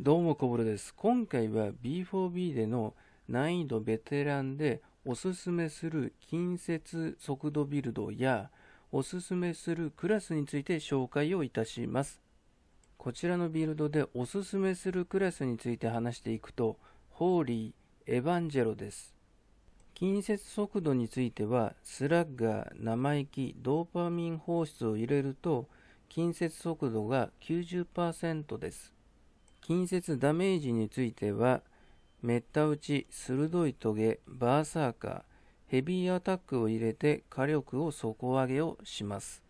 どうもこぼるです。今回は B4B での難易度ベテランでおすすめする近接速度ビルドやおすすめするクラスについて紹介をいたします。こちらのビルドでおすすめするクラスについて話していくと、ホーリー、エヴァンジェロです。近接速度については、スラッガー、生意気、ドーパミン放出を入れると、近接速度が90%です。近接ダメージについては、滅多打ち、鋭いトゲ、バーサーカー、ヘビーアタックを入れて火力を底上げをします。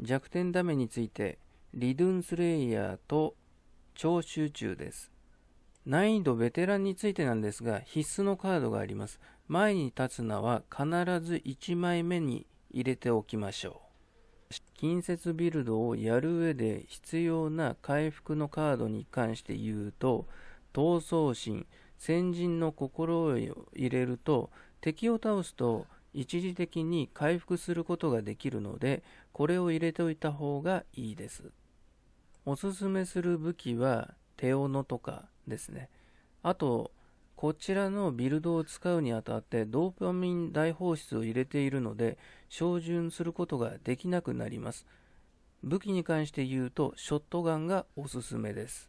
弱点ダメについて、リドゥンスレイヤーと超集中です。難易度ベテランについてなんですが、必須のカードがあります。前に立つのは必ず1枚目に入れておきましょう。近接ビルドをやる上で必要な回復のカードに関して言うと、闘争心、先人の心を入れると、敵を倒すと一時的に回復することができるので、これを入れておいた方がいいです。おすすめする武器は、手斧とかですね。あと、こちらのビルドを使うにあたってドーパミン大放出を入れているので照準することができなくなります。武器に関して言うとショットガンがおすすめです。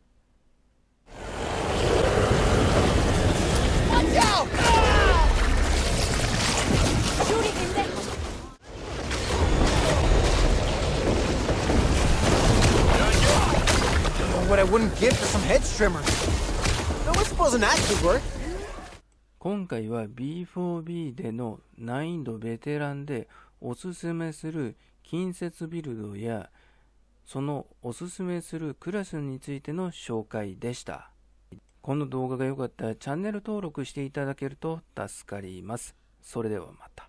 what I wouldn't give for some h e d trimmers. No, suppose o work. 今回は B4B での難易度ベテランでおすすめする近接ビルドやそのおすすめするクラスについての紹介でした。この動画が良かったらチャンネル登録していただけると助かります。それではまた。